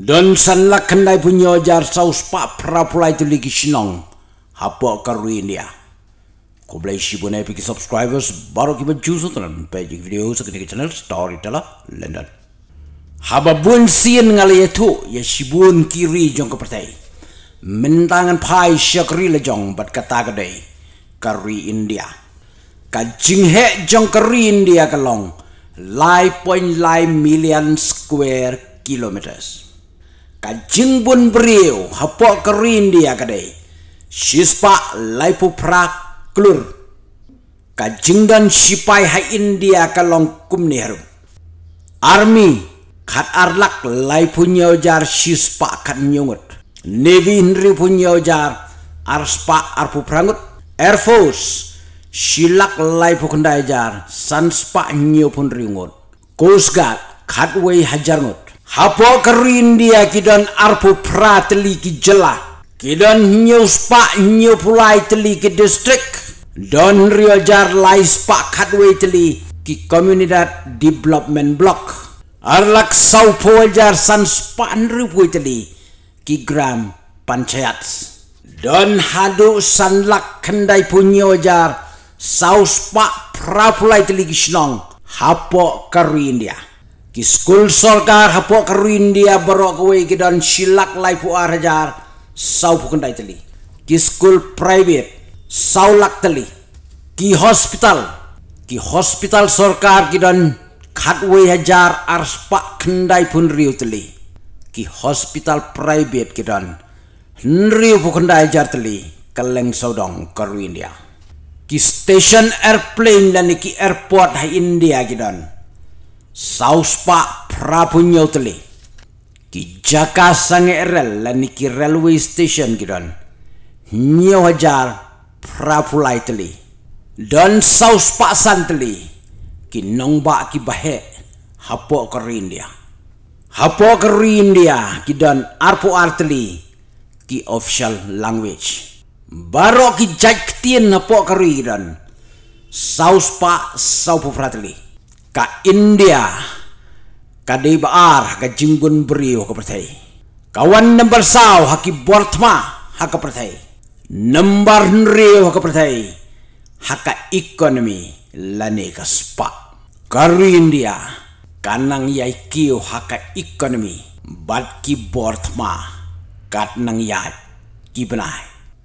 Don san la kendai punya ajar saus pak prapulai tu lagi senang. Apa karu ini ya? Kau boleh isi pun epic subscribers baru kita jus untuk dalam page video sekitar channel Storyteller lah. London. Haba bun sien ngali itu ya, ya si bun kiri jong kepertai. Mentangan pai syakri lejong bat kata kedai. Kari India. Kajing he jong kari India kelong. Lai point lai million square kilometers kajing bun beriu hapok kerin dia kadai sispa laipu prak klur kajing dan sipai hai india kalong kum ni harum army kat arlak lai punya ujar sispa kat nyungut navy hindri punya ujar arspa arpu prangut air force silak lai pu kendai ujar sanspa nyu pun ringut coast guard kat wei hajar ngut Hapo kerin dia kidan arpu prateli ki jela. Kidan nyus spa nyu pulai teli ki distrik. Don rio jar lai spa katwe teli ki komunidad development block. Arlak sau pojar san spa nripu teli ki gram panchayat. Don hadu san lak kendai punyo jar sau spa prapulai teli ki shnong. Hapo kerin dia ki skul sorkar hapo karuin dia baro kowe ki don silak lai pu arjar sau pu kendai teli ki skul private sau lak teli ki hospital ki hospital sorkar ki don khat we hajar arspa kendai pun riu teli ki hospital private ki don riu pu kendai jar teli kaleng saudong karuin dia ki station airplane dan ki airport ha india ki don Sauspa Prabu Nyotli. Ki jaka sange rel lan ki railway station kiran. Nyo hajar Prabu Laitli. Dan sauspa santli. Ki nongba ki bahe hapo ker India. Hapo ker India ki dan arpu artli ki official language. Baru ki jaktien hapo ker Iran. Sauspa saupu fratli ka India ka Dibar ka Jinggun Brio ka Pertai Kawan nombor Nambar Sao ha ki Bortma ha ka Pertai Nambar Nriyo ka Pertai ha ka lani ka Spa Kari India kanang yai kiyo ha ka Economy bat ki Bortma kat nang yai ki Benai